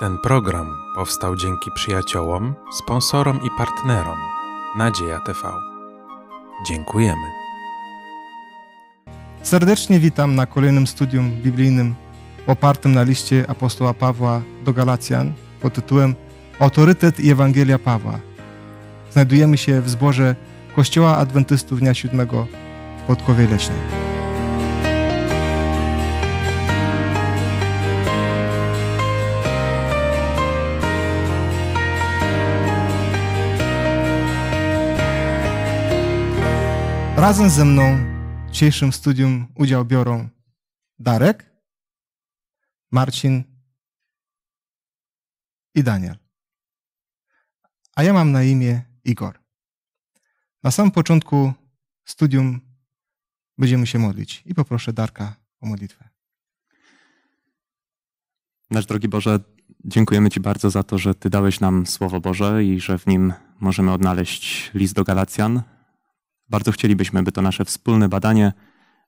Ten program powstał dzięki przyjaciołom, sponsorom i partnerom Nadzieja TV. Dziękujemy. Serdecznie witam na kolejnym studium biblijnym opartym na liście apostoła Pawła do Galacjan pod tytułem Autorytet i Ewangelia Pawła. Znajdujemy się w zborze Kościoła Adwentystów Dnia Siódmego w Podkowie Leśnej. Razem ze mną w dzisiejszym studium udział biorą Darek, Marcin i Daniel. A ja mam na imię Igor. Na samym początku studium będziemy się modlić i poproszę Darka o modlitwę. Nasz drogi Boże, dziękujemy Ci bardzo za to, że Ty dałeś nam Słowo Boże i że w nim możemy odnaleźć list do Galacjan, bardzo chcielibyśmy, by to nasze wspólne badanie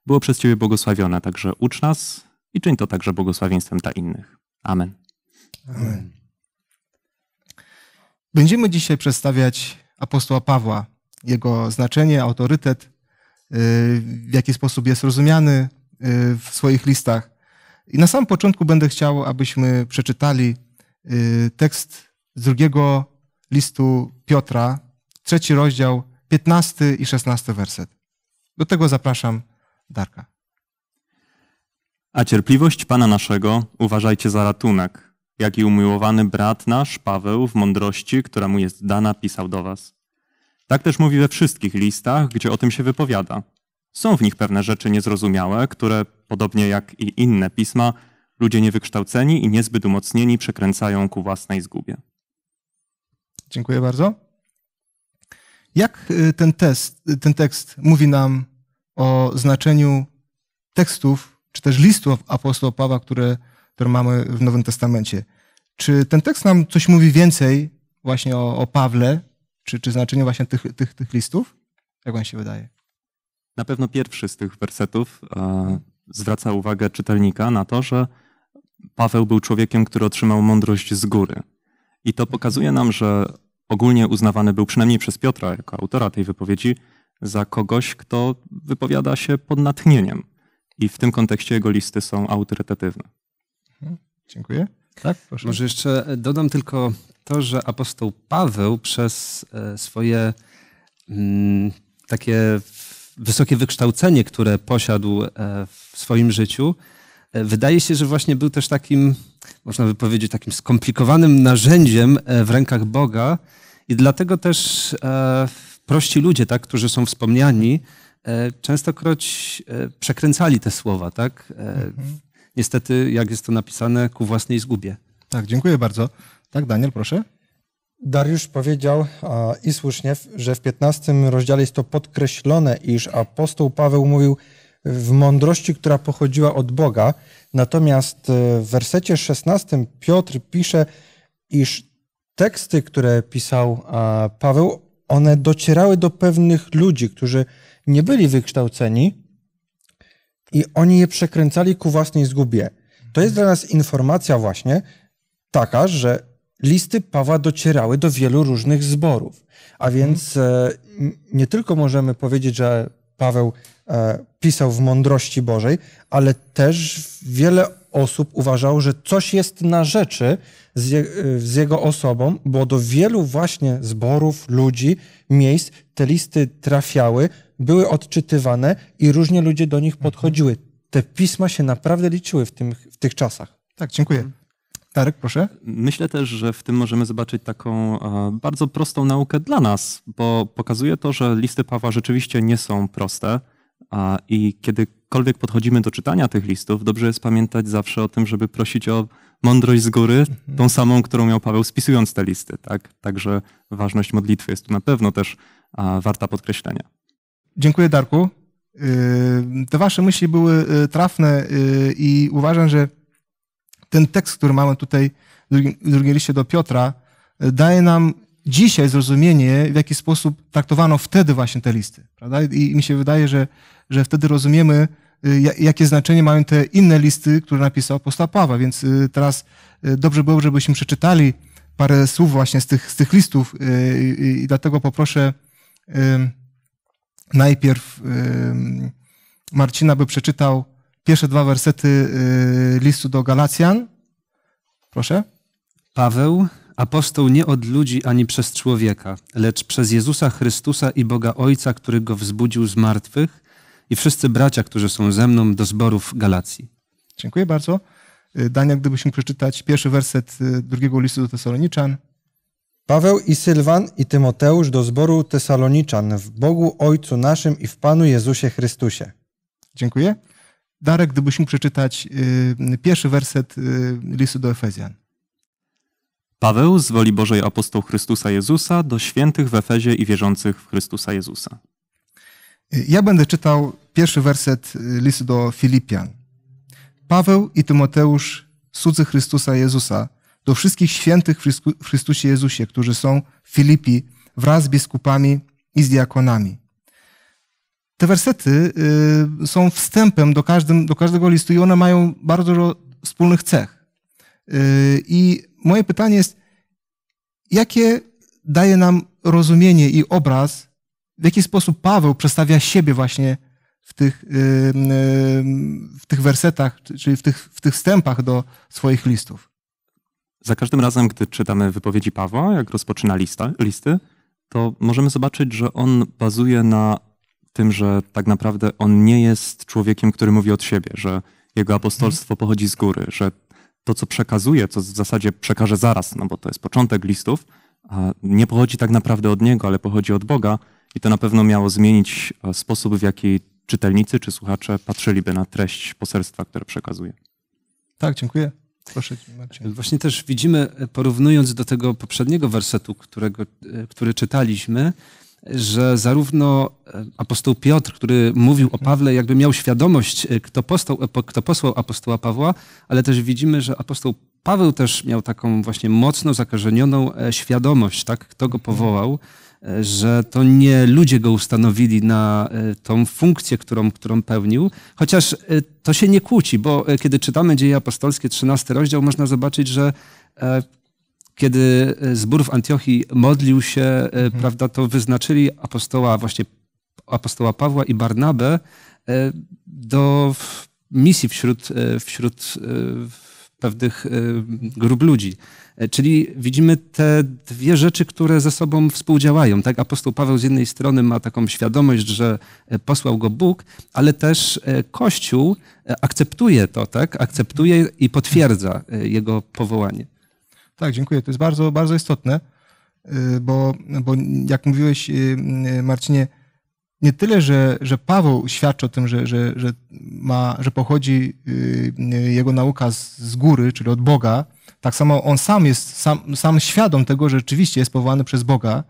było przez Ciebie błogosławione, także ucz nas i czyń to także błogosławieństwem dla innych. Amen. Amen. Będziemy dzisiaj przedstawiać apostoła Pawła, jego znaczenie, autorytet, y, w jaki sposób jest rozumiany y, w swoich listach. I na samym początku będę chciał, abyśmy przeczytali y, tekst z drugiego listu Piotra, trzeci rozdział, 15 i 16 werset. Do tego zapraszam Darka. A cierpliwość Pana naszego uważajcie za ratunek, jaki umiłowany brat nasz Paweł w mądrości, która mu jest dana, pisał do was. Tak też mówi we wszystkich listach, gdzie o tym się wypowiada. Są w nich pewne rzeczy niezrozumiałe, które, podobnie jak i inne pisma, ludzie niewykształceni i niezbyt umocnieni przekręcają ku własnej zgubie. Dziękuję bardzo. Jak y, ten, test, y, ten tekst mówi nam o znaczeniu tekstów, czy też listów apostoła Pawła, które, które mamy w Nowym Testamencie? Czy ten tekst nam coś mówi więcej właśnie o, o Pawle, czy, czy znaczeniu właśnie tych, tych, tych listów? Jak wam się wydaje? Na pewno pierwszy z tych wersetów e, zwraca uwagę czytelnika na to, że Paweł był człowiekiem, który otrzymał mądrość z góry. I to pokazuje nam, że ogólnie uznawany był przynajmniej przez Piotra jako autora tej wypowiedzi za kogoś, kto wypowiada się pod natchnieniem. I w tym kontekście jego listy są autorytatywne. Mhm. Dziękuję. Tak, proszę. Może jeszcze e, dodam tylko to, że apostoł Paweł przez e, swoje mm, takie wysokie wykształcenie, które posiadł e, w swoim życiu, E, wydaje się, że właśnie był też takim, można by powiedzieć, takim skomplikowanym narzędziem e, w rękach Boga i dlatego też e, prości ludzie, tak, którzy są wspomniani, częstokroć przekręcali te słowa, tak? Mhm. Niestety, jak jest to napisane, ku własnej zgubie. Tak, dziękuję bardzo. Tak, Daniel, proszę. Dariusz powiedział i słusznie, że w 15 rozdziale jest to podkreślone, iż apostoł Paweł mówił, w mądrości, która pochodziła od Boga. Natomiast e, w wersecie 16 Piotr pisze, iż teksty, które pisał Paweł, one docierały do pewnych ludzi, którzy nie byli wykształceni i oni je przekręcali ku własnej zgubie. To jest dla nas informacja właśnie taka, że listy Pawła docierały do wielu różnych zborów. A więc e, nie tylko możemy powiedzieć, że Paweł E, pisał w mądrości Bożej, ale też wiele osób uważało, że coś jest na rzeczy z, je, e, z, jego osobą, bo do wielu właśnie zborów, ludzi, miejsc te listy trafiały, były odczytywane i różnie ludzie do nich mhm. podchodziły. Te pisma się naprawdę liczyły w, tym, w tych czasach. Tak, dziękuję. Tarek, mhm. proszę. Myślę też, że w tym możemy zobaczyć taką e, bardzo prostą naukę dla nas, bo pokazuje to, że listy Pawła rzeczywiście nie są proste. I kiedykolwiek podchodzimy do czytania tych listów, dobrze jest pamiętać zawsze o tym, żeby prosić o mądrość z góry, mhm. tą samą, którą miał Paweł spisując te listy. Tak? Także ważność modlitwy jest tu na pewno też warta podkreślenia. Dziękuję, Darku. Y, te wasze myśli były y, trafne y, i uważam, że ten tekst, który mamy tutaj w drugim, w drugim liście do Piotra, daje nam dzisiaj zrozumienie, w jaki sposób traktowano wtedy właśnie te listy. Prawda? I mi się wydaje, że że wtedy rozumiemy, y, jakie znaczenie mają te inne listy, które napisał apostoł Paweł. Więc y, teraz y, dobrze byłoby, żebyśmy przeczytali parę słów właśnie z tych, z tych listów i dlatego poproszę najpierw Marcina, by przeczytał pierwsze dwa wersety listu do Galacjan. Proszę. Paweł, apostoł nie od ludzi ani przez człowieka, lecz przez Jezusa Chrystusa i Boga Ojca, który go wzbudził z martwych – i wszyscy bracia, którzy są ze mną do zborów Galacji. Dziękuję bardzo. Y, Daniel, gdybyś przeczytać pierwszy werset y, drugiego listu do Tesaloniczan. Paweł i Sylwan i Tymoteusz do zboru Tesaloniczan w Bogu Ojcu naszym i w Panu Jezusie Chrystusie. Dziękuję. Darek, gdybyś przeczytać y, pierwszy werset listu do Efezjan. Paweł z woli Bożej apostoł Chrystusa Jezusa do świętych w Efezie i wierzących w Chrystusa Jezusa. Ja będę czytał pierwszy werset y, listu do Filipian. Paweł i Tymoteusz, słudzy Chrystusa Jezusa, do wszystkich świętych w Chrystusie Jezusie, którzy są w Filipi wraz z biskupami i z diakonami. Te wersety y, są wstępem do, każdym, do każdego listu i one mają bardzo dużo wspólnych cech. Y, I moje pytanie jest, jakie daje nam rozumienie i obraz, w jaki sposób Paweł przedstawia siebie właśnie w tych, w tych wersetach, czyli w tych, w tych wstępach do swoich listów. Za każdym razem, gdy czytamy wypowiedzi Pawła, jak rozpoczyna lista, listy, to możemy zobaczyć, że on bazuje na tym, że tak naprawdę on nie jest człowiekiem, który mówi od siebie, że jego apostolstwo mhm. pochodzi z góry, że to, co przekazuje, co w zasadzie przekaże zaraz, no bo to jest początek listów, nie pochodzi tak naprawdę od niego, ale pochodzi od Boga i to na pewno miało zmienić e, sposób, w jaki czytelnicy czy słuchacze patrzyliby na treść poselstwa, które przekazuje. Tak, dziękuję. Proszę, Marcin. Właśnie też widzimy, porównując do tego poprzedniego wersetu, którego, który czytaliśmy, że zarówno e, apostoł Piotr, który mówił o Pawle, jakby miał świadomość, e, kto, postał, e, kto posłał apostoła Pawła, ale też widzimy, że apostoł Paweł też miał taką właśnie mocno zakorzenioną świadomość, tak, kto go powołał że to nie ludzie go ustanowili na e, tą funkcję, którą, którą pełnił, chociaż e, to się nie kłóci, bo e, kiedy czytamy Dzieje Apostolskie, 13 rozdział, można zobaczyć, że kiedy zbór w Antiochii modlił się, mhm. prawda, to wyznaczyli apostoła, właśnie apostoła Pawła i Barnabę do misji wśród, wśród pewnych y, grup ludzi. E, czyli widzimy te dwie rzeczy, które ze sobą współdziałają. Tak, apostoł Paweł z jednej strony ma taką świadomość, że e, posłał go Bóg, ale też e, Kościół akceptuje to, tak? Akceptuje i potwierdza jego powołanie. Tak, dziękuję. To jest bardzo, bardzo istotne, y, bo, bo jak mówiłeś, y, Marcinie, nie tyle, że, że Paweł świadczy o tym, że, że, że, ma, że pochodzi y, jego nauka z, z góry, czyli od Boga, tak samo on sam jest sam, sam świadom tego, że rzeczywiście jest powołany przez Boga,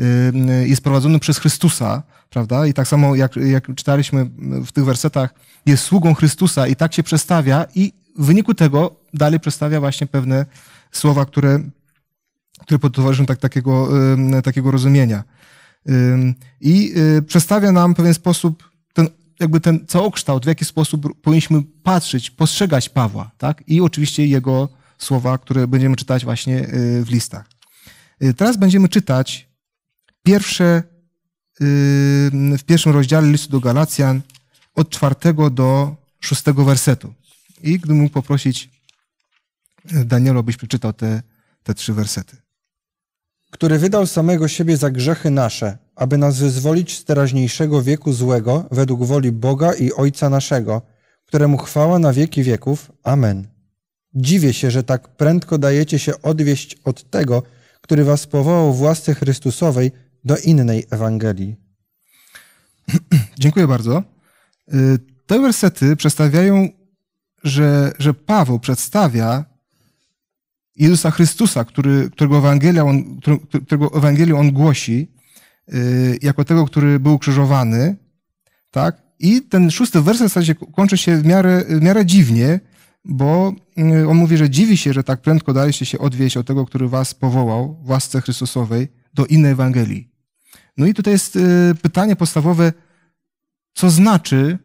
y, jest prowadzony przez Chrystusa, prawda? I tak samo jak, jak czytaliśmy w tych wersetach, jest sługą Chrystusa i tak się przestawia i w wyniku tego dalej przestawia właśnie pewne słowa, które, które towarzyszą tak, takiego, y, takiego rozumienia. I y, przedstawia nam w pewien sposób ten, jakby ten całokształt, w jaki sposób powinniśmy patrzeć, postrzegać Pawła, tak? I oczywiście jego słowa, które będziemy czytać właśnie y, w listach. Y, teraz będziemy czytać pierwsze, w pierwszym rozdziale listu do Galacjan od czwartego do szóstego wersetu. I gdybym mógł poprosić Danielu, abyś przeczytał te, te trzy wersety który wydał samego siebie za grzechy nasze, aby nas wyzwolić z teraźniejszego wieku złego według woli Boga i Ojca naszego, któremu chwała na wieki wieków. Amen. Dziwię się, że tak prędko dajecie się odwieść od tego, który was powołał w łasce Chrystusowej do innej Ewangelii. Dziękuję bardzo. Y, te wersety przedstawiają, że, że Paweł przedstawia Jezusa Chrystusa, który, którego, Ewangelia on, którego Ewangelię on głosi, y, jako tego, który był krzyżowany, tak? I ten szósty werset w zasadzie kończy się w miarę, w miarę dziwnie, bo y, on mówi, że dziwi się, że tak prędko daliście się odwieść od tego, który was powołał w łasce Chrystusowej do innej Ewangelii. No i tutaj jest y, pytanie podstawowe, co znaczy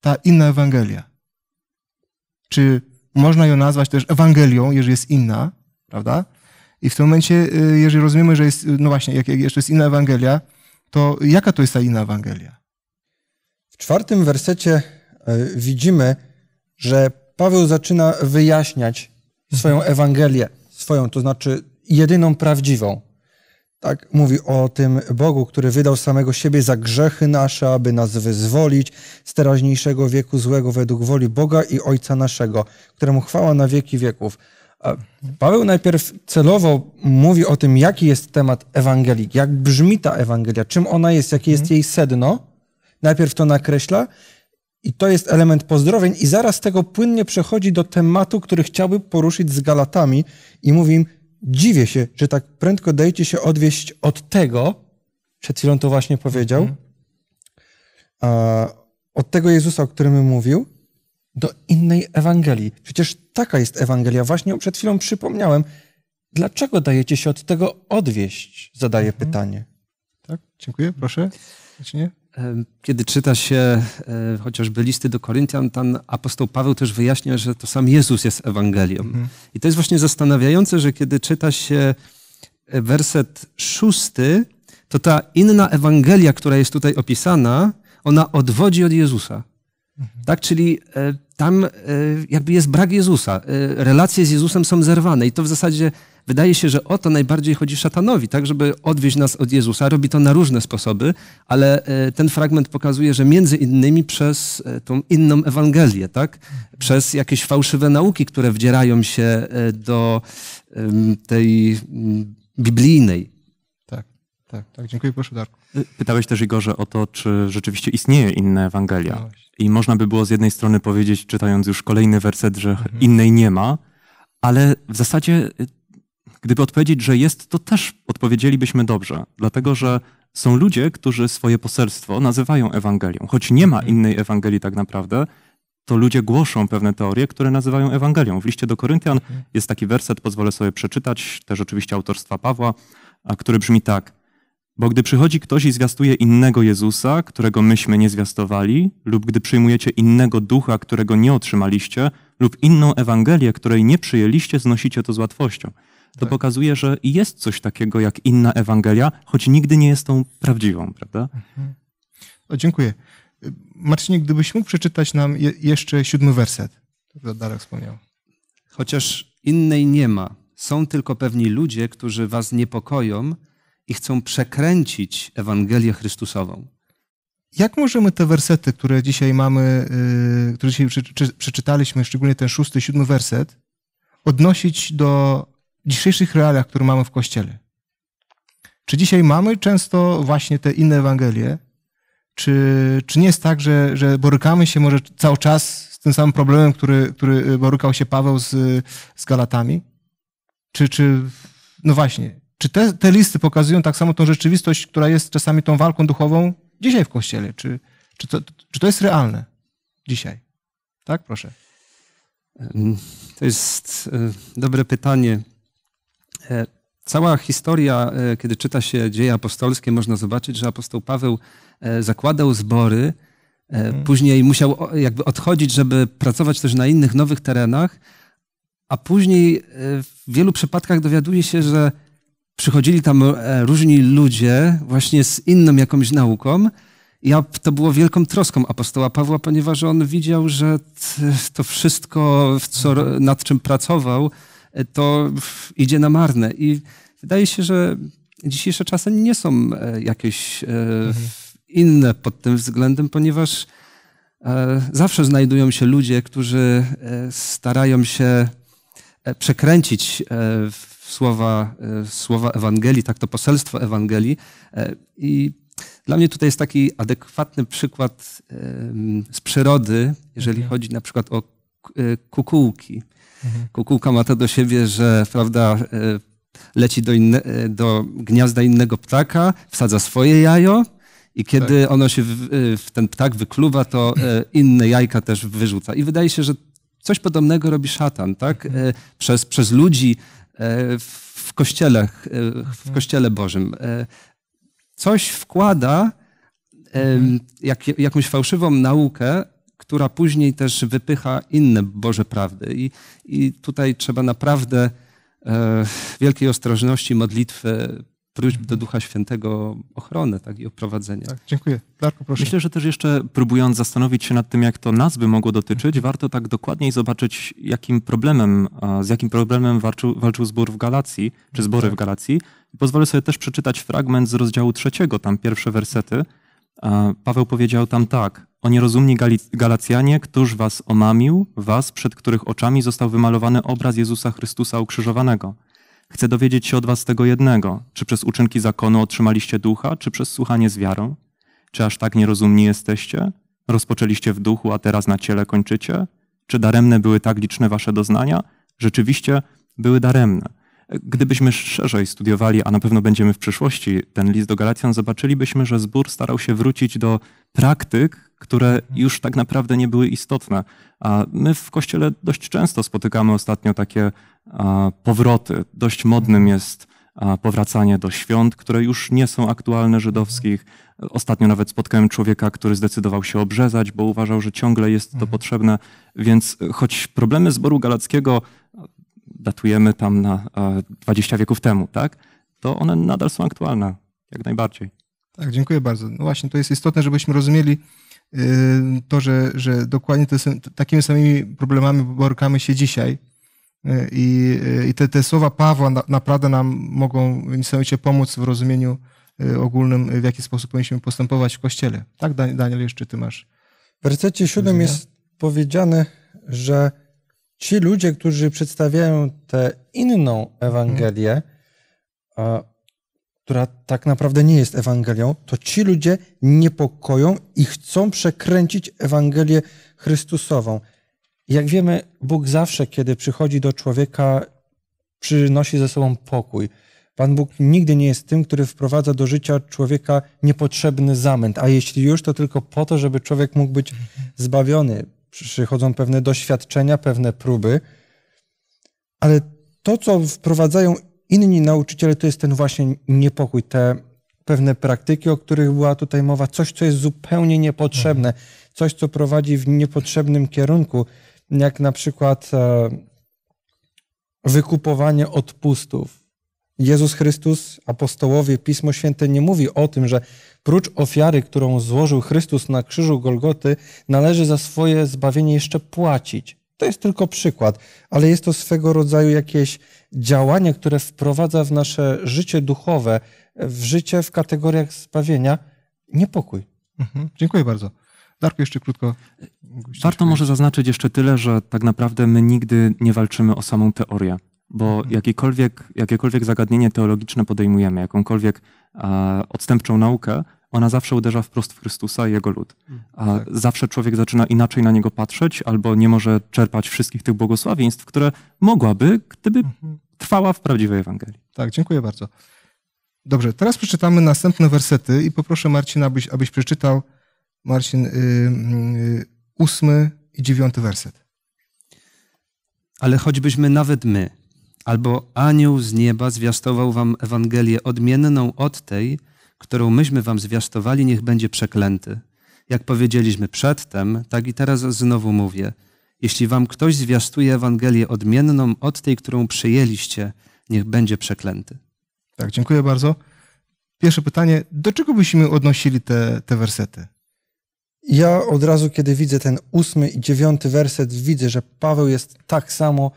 ta inna Ewangelia? Czy można ją nazwać też Ewangelią, jeżeli jest inna, prawda? I w tym momencie, y, jeżeli rozumiemy, że jest, no właśnie, jak, jak jeszcze jest inna Ewangelia, to jaka to jest ta inna Ewangelia? W czwartym wersecie y, widzimy, że Paweł zaczyna wyjaśniać swoją mhm. Ewangelię, swoją, to znaczy jedyną prawdziwą. Tak mówi o tym Bogu, który wydał samego siebie za grzechy nasze, aby nas wyzwolić z teraźniejszego wieku złego według woli Boga i Ojca naszego, któremu chwała na wieki wieków. Paweł najpierw celowo mówi o tym, jaki jest temat Ewangelii, jak brzmi ta Ewangelia, czym ona jest, jakie jest mhm. jej sedno. Najpierw to nakreśla i to jest element pozdrowień i zaraz tego płynnie przechodzi do tematu, który chciałby poruszyć z Galatami i mówi im, dziwię się, że tak prędko dajecie się odwieść od tego, przed chwilą to właśnie powiedział, mhm. a, od tego Jezusa, o którym mówił, do innej Ewangelii. Przecież taka jest Ewangelia. Właśnie ją przed chwilą przypomniałem. Dlaczego dajecie się od tego odwieść? Zadaję mhm. pytanie. Tak, dziękuję, proszę. Znaczy kiedy czyta się e, chociażby listy do Koryntian, ten apostoł Paweł też wyjaśnia, że to sam Jezus jest Ewangelią. Mhm. I to jest właśnie zastanawiające, że kiedy czyta się e, werset szósty, to ta inna Ewangelia, która jest tutaj opisana, ona odwodzi od Jezusa. Mhm. Tak, czyli e, tam e, jakby jest brak Jezusa. E, relacje z Jezusem są zerwane i to w zasadzie wydaje się, że o to najbardziej chodzi szatanowi, tak, żeby odwieźć nas od Jezusa. Robi to na różne sposoby, ale ten fragment pokazuje, że między innymi przez tą inną Ewangelię, tak, przez jakieś fałszywe nauki, które wdzierają się do tej biblijnej. Tak, tak, tak. Dziękuję, proszę Darku. Pytałeś też Igorze o to, czy rzeczywiście istnieje inna Ewangelia. No I można by było z jednej strony powiedzieć, czytając już kolejny werset, że mhm. innej nie ma, ale w zasadzie, y, gdyby odpowiedzieć, że jest, to też odpowiedzielibyśmy dobrze, dlatego że są ludzie, którzy swoje poselstwo nazywają Ewangelią. Choć nie ma mhm. innej Ewangelii tak naprawdę, to ludzie głoszą pewne teorie, które nazywają Ewangelią. W liście do Koryntian mhm. jest taki werset, pozwolę sobie przeczytać, też oczywiście autorstwa Pawła, a który brzmi tak – bo gdy przychodzi ktoś i zwiastuje innego Jezusa, którego myśmy nie zwiastowali, lub gdy przyjmujecie innego ducha, którego nie otrzymaliście, lub inną Ewangelię, której nie przyjęliście, znosicie to z łatwością. To tak. pokazuje, że jest coś takiego jak inna Ewangelia, choć nigdy nie jest tą prawdziwą, prawda? Mhm. O, no, dziękuję. Marcinie, gdybyś mógł przeczytać nam je, jeszcze siódmy werset, który Darek wspomniał. Chociaż innej nie ma, są tylko pewni ludzie, którzy was niepokoją, i chcą przekręcić Ewangelię Chrystusową. Jak możemy te wersety, które dzisiaj mamy, y, które dzisiaj przeczytaliśmy, szczególnie ten szósty, siódmy werset, odnosić do dzisiejszych realiach, które mamy w Kościele? Czy dzisiaj mamy często właśnie te inne Ewangelie? Czy, czy nie jest tak, że, że borykamy się może cały czas z tym samym problemem, który, który borykał się Paweł z, z Galatami? Czy, czy, no właśnie, czy te, te listy pokazują tak samo tą rzeczywistość, która jest czasami tą walką duchową dzisiaj w Kościele? Czy, czy, to, czy to jest realne dzisiaj? Tak, proszę. To jest e, dobre pytanie. E, cała historia, e, kiedy czyta się dzieje apostolskie, można zobaczyć, że apostoł Paweł zakładał zbory, mhm. później musiał jakby odchodzić, żeby pracować też na innych nowych terenach, a później w wielu przypadkach dowiaduje się, że przychodzili tam e, różni ludzie właśnie z inną jakąś nauką. Ja, to było wielką troską apostoła Pawła, ponieważ on widział, że to wszystko, co, nad czym pracował, e, to idzie na marne. I wydaje się, że dzisiejsze czasy nie są e, jakieś mhm. inne pod tym względem, ponieważ zawsze znajdują się ludzie, którzy starają się przekręcić słowa, e, słowa Ewangelii, tak to poselstwo Ewangelii. E, I dla mnie tutaj jest taki adekwatny przykład z przyrody, jeżeli okay. Mhm. chodzi na przykład o e, kukułki. Mhm. Kukułka ma to do siebie, że prawda, leci do, inne, do gniazda innego ptaka, wsadza swoje jajo, i kiedy tak. ono się, w, w, ten ptak wykluwa, to inne jajka też wyrzuca. I wydaje się, że coś podobnego robi szatan, tak? Mhm. Przez, przez ludzi E, w kościele, w e, mhm. kościele Bożym. E, coś wkłada mhm. jak, jakąś fałszywą naukę, która później też wypycha inne Boże prawdy. I, i tutaj trzeba naprawdę wielkiej ostrożności modlitwy Prośmy do Ducha Świętego ochronę tak, i oprowadzenie. Tak, dziękuję. Darko, proszę. Myślę, że też jeszcze próbując zastanowić się nad tym, jak to nas by mogło dotyczyć, warto tak dokładniej zobaczyć, jakim problemem, z jakim problemem walczył, walczył zbór w Galacji, czy zbory w tak. Galacji. Pozwolę sobie też przeczytać fragment z rozdziału trzeciego, tam pierwsze wersety. Paweł powiedział tam tak. O nierozumni Galacjanie, któż was omamił, was, przed których oczami został wymalowany obraz Jezusa Chrystusa ukrzyżowanego. Chcę dowiedzieć się od was tego jednego, czy przez uczynki zakonu otrzymaliście ducha, czy przez słuchanie z wiarą? Czy aż tak nierozumni jesteście? Rozpoczęliście w duchu, a teraz na ciele kończycie? Czy daremne były tak liczne wasze doznania? Rzeczywiście były daremne. Gdybyśmy szerzej studiowali, a na pewno będziemy w przyszłości, ten list do Galacjan, zobaczylibyśmy, że zbór starał się wrócić do praktyk, które już tak naprawdę nie były istotne. A my w kościele dość często spotykamy ostatnio takie powroty. Dość modnym jest powracanie do świąt, które już nie są aktualne żydowskich. Ostatnio nawet spotkałem człowieka, który zdecydował się obrzezać, bo uważał, że ciągle jest to mhm. potrzebne. Więc choć problemy zboru galackiego datujemy tam na 20 e, wieków temu, tak? To one nadal są aktualne, jak najbardziej. Tak, dziękuję bardzo. No właśnie, to jest istotne, żebyśmy rozumieli y, to, że, że dokładnie te, takimi samymi problemami borykamy się dzisiaj. Y, I, y, i te, te słowa Pawła na, naprawdę nam mogą niesamowicie pomóc w rozumieniu ogólnym, w jaki sposób powinniśmy postępować w Kościele. Tak, Daniel, jeszcze ty masz. W wersecie 7 jest powiedziane, że ci ludzie, którzy przedstawiają tę inną Ewangelię, hmm. która tak naprawdę nie jest Ewangelią, to ci ludzie niepokoją i chcą przekręcić Ewangelię Chrystusową. Jak wiemy, Bóg zawsze, kiedy przychodzi do człowieka, przynosi ze sobą pokój. Pan Bóg nigdy nie jest tym, który wprowadza do życia człowieka niepotrzebny zamęt, a jeśli już, to tylko po to, żeby człowiek mógł być zbawiony przychodzą pewne doświadczenia, pewne próby, ale to, co wprowadzają inni nauczyciele, to jest ten właśnie niepokój, te pewne praktyki, o których była tutaj mowa, coś, co jest zupełnie niepotrzebne, coś, co prowadzi w niepotrzebnym kierunku, jak na przykład e, wykupowanie odpustów. Jezus Chrystus, apostołowie, Pismo Święte nie mówi o tym, że Prócz ofiary, którą złożył Chrystus na krzyżu Golgoty, należy za swoje zbawienie jeszcze płacić. To jest tylko przykład, ale jest to swego rodzaju jakieś działanie, które wprowadza w nasze życie duchowe, w życie w kategoriach zbawienia, niepokój. Mhm. Dziękuję bardzo. Darku, jeszcze krótko. Warto może zaznaczyć jeszcze tyle, że tak naprawdę my nigdy nie walczymy o samą teorię bo mhm. jakiekolwiek, jakiekolwiek zagadnienie teologiczne podejmujemy, jakąkolwiek odstępczą naukę, ona zawsze uderza wprost w Chrystusa i jego lud. Mhm. A tak. Zawsze człowiek zaczyna inaczej na niego patrzeć, albo nie może czerpać wszystkich tych błogosławieństw, które mogłaby, gdyby mhm. trwała w prawdziwej Ewangelii. Tak, dziękuję bardzo. Dobrze, teraz przeczytamy następne wersety i poproszę Marcina, abyś, abyś przeczytał Marcin yy, yy, ósmy i dziewiąty werset. Ale choćbyśmy nawet my, albo anioł z nieba zwiastował wam Ewangelię odmienną od tej, którą myśmy wam zwiastowali, niech będzie przeklęty. Jak powiedzieliśmy przedtem, tak i teraz znowu mówię. Jeśli wam ktoś zwiastuje Ewangelię odmienną od tej, którą przyjęliście, niech będzie przeklęty. Tak, dziękuję bardzo. Pierwsze pytanie, do czego byśmy odnosili te, te wersety? Ja od razu, kiedy widzę ten ósmy i dziewiąty werset, widzę, że Paweł jest tak samo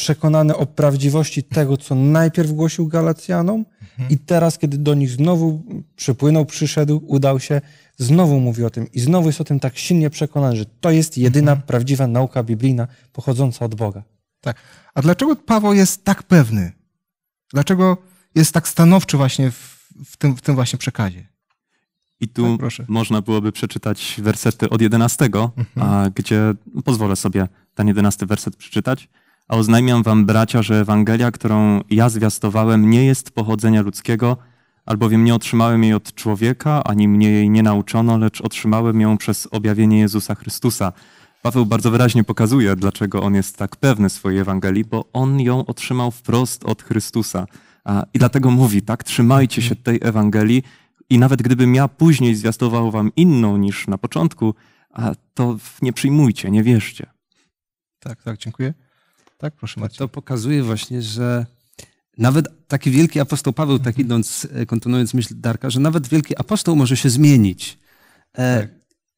przekonany o prawdziwości tego, co najpierw głosił Galacjanom, mhm. i teraz, kiedy do nich znowu przypłynął, przyszedł, udał się, znowu mówi o tym i znowu jest o tym tak silnie przekonany, że to jest jedyna mhm. prawdziwa nauka biblijna pochodząca od Boga. Tak. A dlaczego Paweł jest tak pewny? Dlaczego jest tak stanowczy właśnie w, w, tym, w tym, właśnie przekazie? I tu tak, można byłoby przeczytać wersety od 11, mhm. a, gdzie pozwolę sobie ten 11 werset przeczytać. A oznajmiam wam, bracia, że Ewangelia, którą ja zwiastowałem, nie jest pochodzenia ludzkiego, albowiem nie otrzymałem jej od człowieka, ani mnie jej nie nauczono, lecz otrzymałem ją przez objawienie Jezusa Chrystusa. Paweł bardzo wyraźnie pokazuje, dlaczego on jest tak pewny swojej Ewangelii, bo on ją otrzymał wprost od Chrystusa. I dlatego mówi, tak, trzymajcie się tej Ewangelii i nawet gdybym ja później zwiastował wam inną niż na początku, to nie przyjmujcie, nie wierzcie. Tak, tak, dziękuję. Tak, proszę To pokazuje właśnie, że nawet taki wielki apostoł Paweł, tak mhm. idąc, e, kontynuując myśl Darka, że nawet wielki apostoł może się zmienić. E, tak.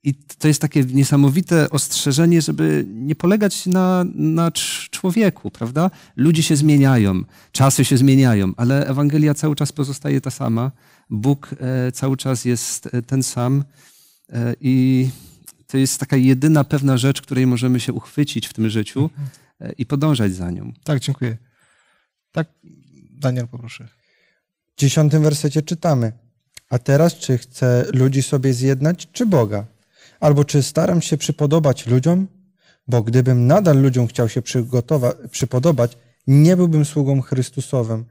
I to jest takie niesamowite ostrzeżenie, żeby nie polegać na, na człowieku, prawda? Ludzie się zmieniają, czasy się zmieniają, ale Ewangelia cały czas pozostaje ta sama. Bóg e, cały czas jest ten sam. I to jest taka jedyna pewna rzecz, której możemy się uchwycić w tym życiu, mhm i podążać za nią. Tak, dziękuję. Tak, Daniel, poproszę. W dziesiątym wersecie czytamy. A teraz, czy chcę ludzi sobie zjednać, czy Boga? Albo czy staram się przypodobać ludziom? Bo gdybym nadal ludziom chciał się przypodobać, nie byłbym sługą Chrystusowym.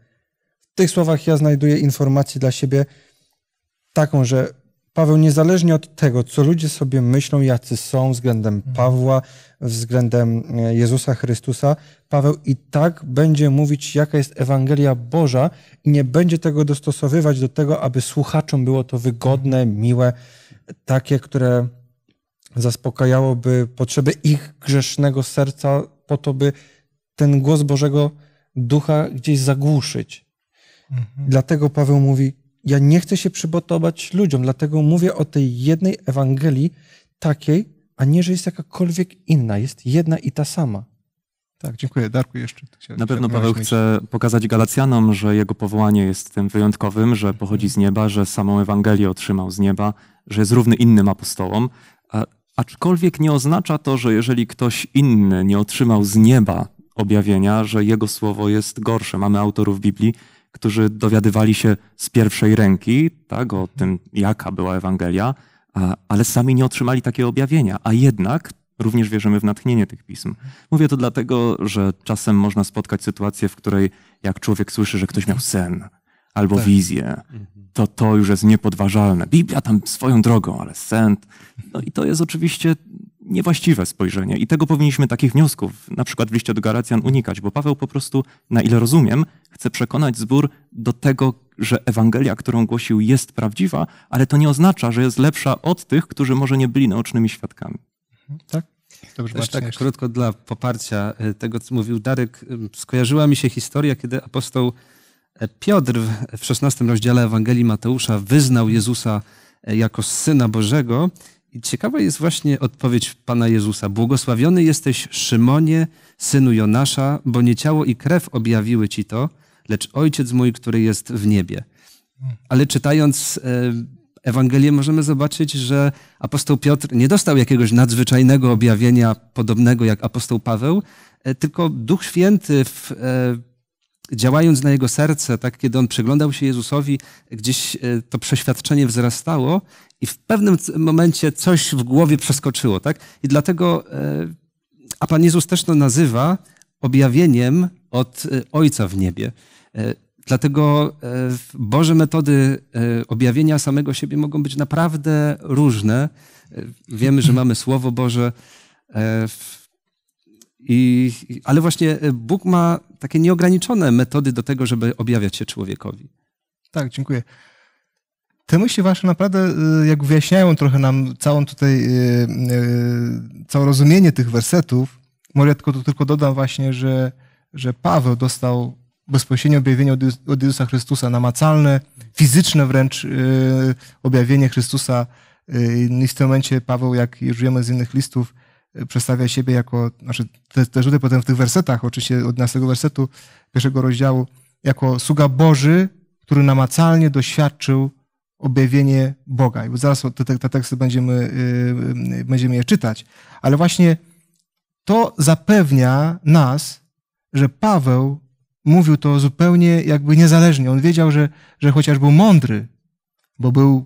W tych słowach ja znajduję informację dla siebie taką, że Paweł, niezależnie od tego, co ludzie sobie myślą, jacy są względem mhm. Pawła, względem e, Jezusa Chrystusa, Paweł i tak będzie mówić, jaka jest Ewangelia Boża i nie będzie tego dostosowywać do tego, aby słuchaczom było to wygodne, miłe, takie, które zaspokajałoby potrzeby ich grzesznego serca, po to, by ten głos Bożego Ducha gdzieś zagłuszyć. Mhm. Dlatego Paweł mówi: ja nie chcę się przygotować ludziom, dlatego mówię o tej jednej Ewangelii takiej, a nie, że jest jakakolwiek inna. Jest jedna i ta sama. Tak, dziękuję. Darku jeszcze. Chciałem, Na pewno Paweł chce pokazać Galacjanom, że jego powołanie jest tym wyjątkowym, że pochodzi z nieba, że samą Ewangelię otrzymał z nieba, że jest równy innym apostołom. Aczkolwiek nie oznacza to, że jeżeli ktoś inny nie otrzymał z nieba objawienia, że jego słowo jest gorsze. Mamy autorów Biblii, którzy dowiadywali się z pierwszej ręki tak, o tym, jaka była Ewangelia, ale sami nie otrzymali takiego objawienia, a jednak również wierzymy w natchnienie tych pism. Mówię to dlatego, że czasem można spotkać sytuację, w której jak człowiek słyszy, że ktoś miał sen albo tak. wizję, mhm. to to już jest niepodważalne. Biblia tam swoją drogą, ale sen. No i to jest oczywiście niewłaściwe spojrzenie i tego powinniśmy takich wniosków, na przykład w liście do Galacjan, unikać, bo Paweł po prostu, na ile rozumiem, chce przekonać zbór do tego, że Ewangelia, którą głosił, jest prawdziwa, ale to nie oznacza, że jest lepsza od tych, którzy może nie byli naocznymi świadkami. Mhm, tak? Dobrze, Też tak krótko dla poparcia e, tego, co mówił Darek. Skojarzyła mi się historia, kiedy apostoł e, Piotr w 16 rozdziale Ewangelii Mateusza wyznał Jezusa e, jako Syna Bożego i ciekawa jest właśnie odpowiedź Pana Jezusa. Błogosławiony jesteś Szymonie, synu Jonasza, bo nie ciało i krew objawiły ci to, lecz ojciec mój, który jest w niebie. Ale czytając e, Ewangelię możemy zobaczyć, że apostoł Piotr nie dostał jakiegoś nadzwyczajnego objawienia podobnego jak apostoł Paweł, e, tylko Duch Święty w, e, działając na jego serce, tak kiedy on przyglądał się Jezusowi, gdzieś to przeświadczenie wzrastało i w pewnym momencie coś w głowie przeskoczyło, tak? I dlatego, e, a Pan Jezus też to nazywa objawieniem od e, Ojca w niebie. E, dlatego Boże metody objawienia samego siebie mogą być naprawdę różne. Wiemy, że mamy Słowo Boże, i, ale właśnie Bóg ma takie nieograniczone metody do tego, żeby objawiać się człowiekowi. Tak, dziękuję te myśli wasze naprawdę y, jak wyjaśniają trochę nam całą tutaj, y, y, całe rozumienie tych wersetów. Może tylko, tylko dodam właśnie, że, że Paweł dostał bezpośrednie objawienie od Jezusa Chrystusa, namacalne, fizyczne wręcz objawienie Chrystusa. I w tym momencie Paweł, jak już wiemy z innych listów, przedstawia siebie jako, znaczy też te tutaj potem w tych wersetach, oczywiście od 11 wersetu pierwszego rozdziału, jako sługa Boży, który namacalnie doświadczył objawienie Boga. I zaraz te, te, teksty będziemy, y, y, będziemy je czytać. Ale właśnie to zapewnia nas, że Paweł mówił to zupełnie jakby niezależnie. On wiedział, że, że chociaż był mądry, bo był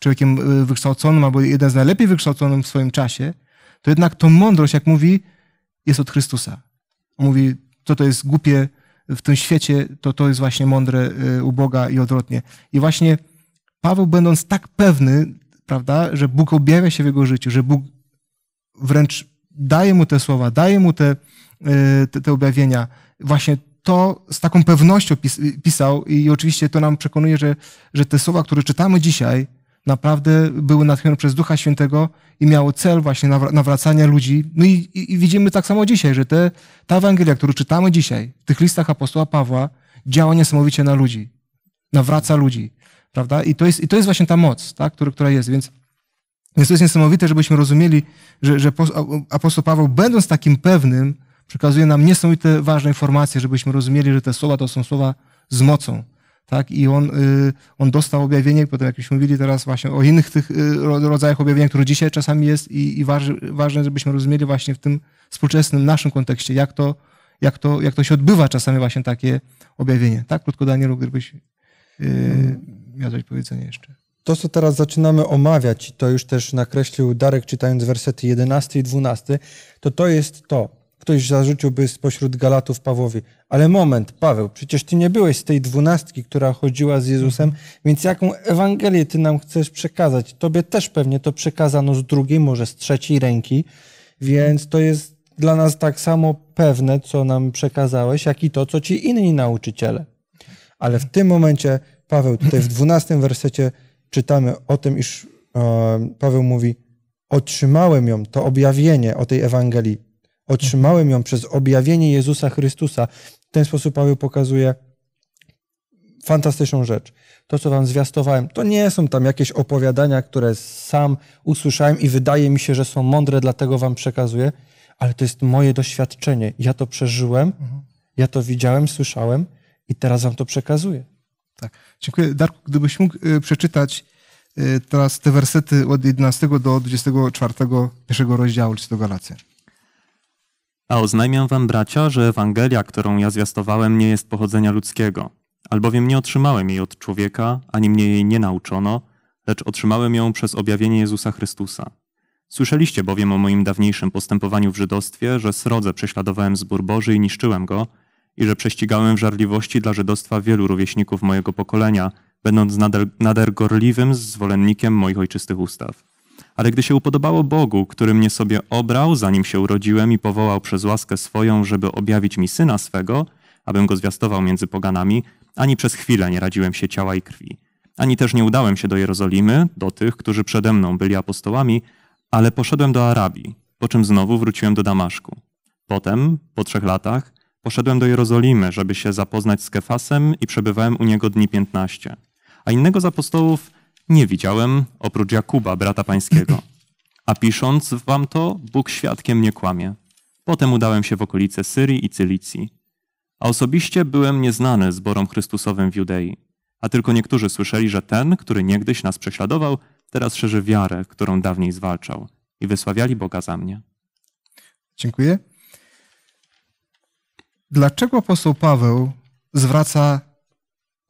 człowiekiem y, wykształconym albo jeden z najlepiej wykształconym w swoim czasie, to jednak tą mądrość, jak mówi, jest od Chrystusa. On mówi, co to jest głupie w tym świecie, to to jest właśnie mądre u Boga i odwrotnie. I właśnie Paweł, będąc tak pewny, prawda, że Bóg objawia się w jego życiu, że Bóg wręcz daje mu te słowa, daje mu te, y, te, te objawienia, właśnie to z taką pewnością pis, pisał i oczywiście to nam przekonuje, że, że te słowa, które czytamy dzisiaj, naprawdę były natchnione przez Ducha Świętego i miało cel właśnie nawracania ludzi. No i, i, i widzimy tak samo dzisiaj, że te, ta Ewangelia, którą czytamy dzisiaj, w tych listach apostoła Pawła, działa niesamowicie na ludzi, nawraca ludzi. Prawda? I to jest, i to jest właśnie ta moc, tak? Który, która jest. Więc, więc to jest niesamowite, żebyśmy rozumieli, że, że apostoł Paweł, będąc takim pewnym, przekazuje nam niesamowite ważne informacje, żebyśmy rozumieli, że te słowa to są słowa z mocą. Tak? I on, y, on dostał objawienie, potem tak jak już mówili teraz właśnie o innych tych y, rodzajach objawienia, które dzisiaj czasami jest i, i waży, ważne, żebyśmy rozumieli właśnie w tym współczesnym naszym kontekście, jak to, jak to, jak to się odbywa czasami właśnie takie objawienie. Tak, krótko Danielu, gdybyś... Yy miałeś powiedzenia jeszcze? To, co teraz zaczynamy omawiać, to już też nakreślił Darek, czytając wersety 11 i 12, to to jest to. Ktoś zarzuciłby spośród Galatów Pawłowi, ale moment, Paweł, przecież ty nie byłeś z tej dwunastki, która chodziła z Jezusem, więc jaką Ewangelię ty nam chcesz przekazać? Tobie też pewnie to przekazano z drugiej, może z trzeciej ręki, więc to jest dla nas tak samo pewne, co nam przekazałeś, jak i to, co ci inni nauczyciele. Ale w tym momencie Paweł tutaj w 12 wersecie czytamy o tym, iż e, Paweł mówi: Otrzymałem ją, to objawienie o tej Ewangelii. Otrzymałem ją przez objawienie Jezusa Chrystusa. W ten sposób Paweł pokazuje fantastyczną rzecz. To, co Wam zwiastowałem, to nie są tam jakieś opowiadania, które sam usłyszałem i wydaje mi się, że są mądre, dlatego Wam przekazuję, ale to jest moje doświadczenie. Ja to przeżyłem, mhm. ja to widziałem, słyszałem i teraz Wam to przekazuję. Tak. Dziękuję. Darku, gdybyś mógł y, przeczytać y, teraz te wersety od 11 do 24 pierwszego rozdziału listu Galacjan. A oznajmiam wam, bracia, że Ewangelia, którą ja zwiastowałem, nie jest pochodzenia ludzkiego, albowiem nie otrzymałem jej od człowieka, ani mnie jej nie nauczono, lecz otrzymałem ją przez objawienie Jezusa Chrystusa. Słyszeliście bowiem o moim dawniejszym postępowaniu w żydostwie, że srodze prześladowałem zbór Boży i niszczyłem go – i że prześcigałem w żarliwości dla żydostwa wielu rówieśników mojego pokolenia, będąc nader, nader gorliwym zwolennikiem moich ojczystych ustaw. Ale gdy się upodobało Bogu, który mnie sobie obrał, zanim się urodziłem i powołał przez łaskę swoją, żeby objawić mi syna swego, abym go zwiastował między poganami, ani przez chwilę nie radziłem się ciała i krwi. Ani też nie udałem się do Jerozolimy, do tych, którzy przede mną byli apostołami, ale poszedłem do Arabii, po czym znowu wróciłem do Damaszku. Potem, po trzech latach, Poszedłem do Jerozolimy, żeby się zapoznać z Kefasem i przebywałem u niego dni 15. A innego z apostołów nie widziałem, oprócz Jakuba, brata pańskiego. A pisząc wam to, Bóg świadkiem nie kłamie. Potem udałem się w okolice Syrii i Cylicji. A osobiście byłem nieznany zborom Chrystusowym w Judei. A tylko niektórzy słyszeli, że ten, który niegdyś nas prześladował, teraz szerzy wiarę, którą dawniej zwalczał. I wysławiali Boga za mnie. Dziękuję dlaczego apostoł Paweł zwraca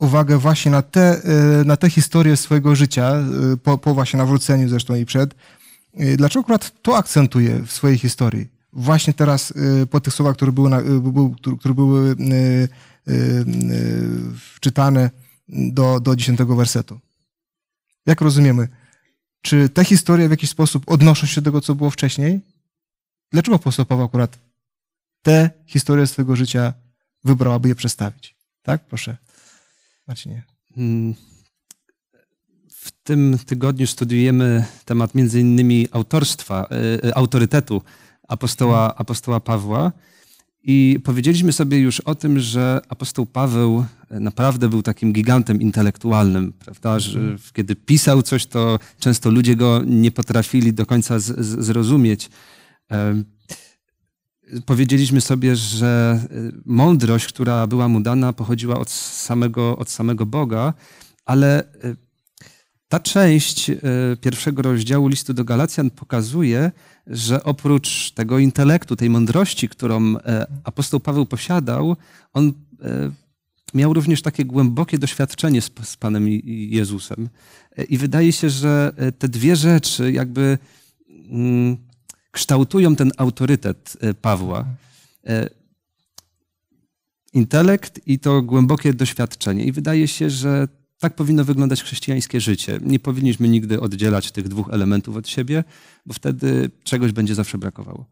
uwagę właśnie na te, y, na te historie swojego życia, y, po, po właśnie nawróceniu zresztą i przed. Y, dlaczego akurat to akcentuje w swojej historii? Właśnie teraz po tych słowach, które były, które były wczytane do, do 10 wersetu. Jak rozumiemy? Czy te historie w jakiś sposób odnoszą się do tego, co było wcześniej? Dlaczego apostoł Paweł akurat te historie swojego życia wybrał, aby je przestawić, Tak? Proszę. Marcinie. Hmm. W tym tygodniu studiujemy temat między innymi autorstwa, e, e, autorytetu apostoła, hmm. apostoła Pawła. I powiedzieliśmy sobie już o tym, że apostoł Paweł e, naprawdę był takim gigantem intelektualnym, prawda? Że hmm. kiedy pisał coś, to często ludzie go nie potrafili do końca z, z, zrozumieć powiedzieliśmy sobie, że y, mądrość, która była mu dana, pochodziła od samego, od samego Boga, ale y, ta część y, pierwszego rozdziału listu do Galacjan pokazuje, że oprócz tego intelektu, tej mądrości, którą apostoł Paweł posiadał, on miał również takie głębokie doświadczenie z, z Panem Jezusem. I wydaje się, że te dwie rzeczy jakby mm, kształtują ten autorytet e, Pawła. E, intelekt i to głębokie doświadczenie. I wydaje się, że tak powinno wyglądać chrześcijańskie życie. Nie powinniśmy nigdy oddzielać tych dwóch elementów od siebie, bo wtedy czegoś będzie zawsze brakowało.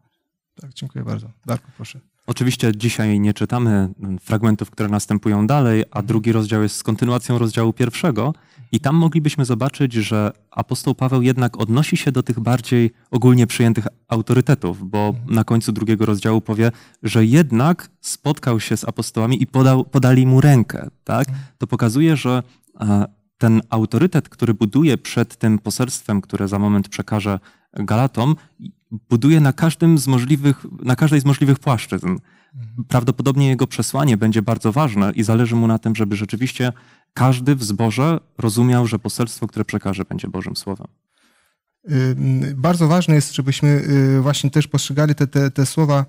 Tak, dziękuję bardzo. Darku, proszę. Oczywiście dzisiaj nie czytamy fragmentów, które następują dalej, a mhm. drugi rozdział jest z kontynuacją rozdziału pierwszego i tam moglibyśmy zobaczyć, że apostoł Paweł jednak odnosi się do tych bardziej ogólnie przyjętych autorytetów, bo mhm. na końcu drugiego rozdziału powie, że jednak spotkał się z apostołami i podał, podali mu rękę. Tak? Mhm. To pokazuje, że e, ten autorytet, który buduje przed tym poselstwem, które za moment przekaże Galatom, buduje na, każdym z możliwych, na każdej z możliwych płaszczyzn. Mhm. Prawdopodobnie jego przesłanie będzie bardzo ważne i zależy mu na tym, żeby rzeczywiście każdy w zborze rozumiał, że poselstwo, które przekaże, będzie Bożym Słowem. Bardzo ważne jest, żebyśmy y, właśnie też postrzegali te, te, te słowa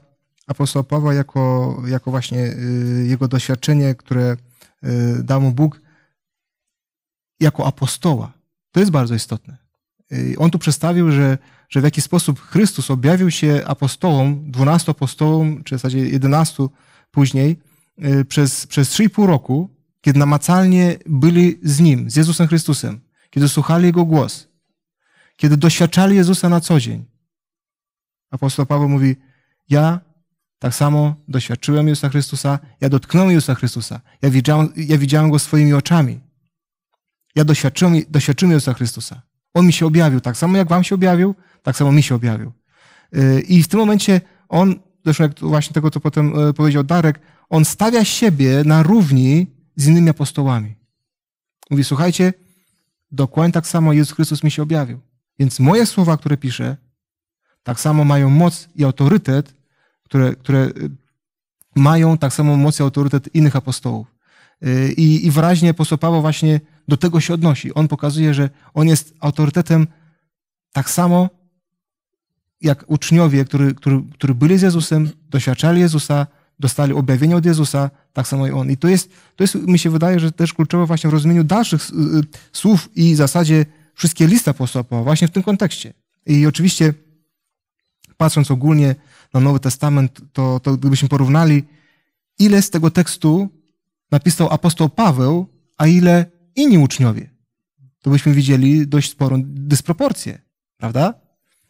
apostoła Pawła jako, jako właśnie y, jego doświadczenie, które y, dał mu Bóg jako apostoła. To jest bardzo istotne. On tu przedstawił, że że w jaki sposób Chrystus objawił się apostołom, dwunastu apostołom, czy w zasadzie jedenastu później, y, przez, przez 3,5 roku, kiedy namacalnie byli z Nim, z Jezusem Chrystusem, kiedy słuchali Jego głos, kiedy doświadczali Jezusa na co dzień. Apostoł Paweł mówi, ja tak samo doświadczyłem Jezusa Chrystusa, ja dotknąłem Jezusa Chrystusa, ja widziałem, ja widziałem Go swoimi oczami. Ja doświadczyłem, doświadczyłem Jezusa Chrystusa. On mi się objawił, tak samo jak wam się objawił, tak samo mi się objawił. Y, I w tym momencie on, zresztą jak właśnie tego, co potem e, powiedział Darek, on stawia siebie na równi z innymi apostołami. Mówi, słuchajcie, dokładnie tak samo Jezus Chrystus mi się objawił. Więc moje słowa, które piszę, tak samo mają moc i autorytet, które, które e, mają tak samo moc i autorytet innych apostołów. Y, I, i wyraźnie apostoł Paweł właśnie do tego się odnosi. On pokazuje, że on jest autorytetem tak samo jak uczniowie, którzy, którzy, którzy byli z Jezusem, doświadczali Jezusa, dostali objawienie od Jezusa, tak samo i On. I to jest, to jest mi się wydaje, że też kluczowe właśnie w rozumieniu dalszych y, y, słów i w zasadzie wszystkie listy apostoła właśnie w tym kontekście. I oczywiście patrząc ogólnie na Nowy Testament, to, to gdybyśmy porównali, ile z tego tekstu napisał apostoł Paweł, a ile inni uczniowie, to byśmy widzieli dość sporą dysproporcję, prawda?